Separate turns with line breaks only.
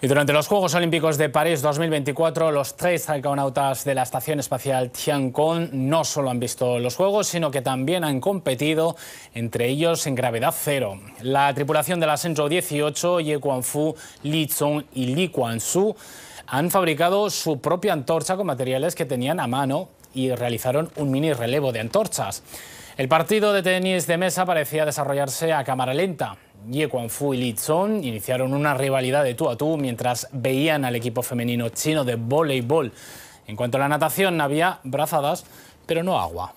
Y durante los Juegos Olímpicos de París 2024, los tres astronautas de la Estación Espacial Tiangong no solo han visto los Juegos, sino que también han competido, entre ellos en gravedad cero. La tripulación de la Ascenso 18, Ye Fu, Li Zong y Li Kuan-Su, han fabricado su propia antorcha con materiales que tenían a mano y realizaron un mini relevo de antorchas. El partido de tenis de mesa parecía desarrollarse a cámara lenta. Ye Fu y Li Zong iniciaron una rivalidad de tú a tú mientras veían al equipo femenino chino de voleibol. En cuanto a la natación, había brazadas, pero no agua.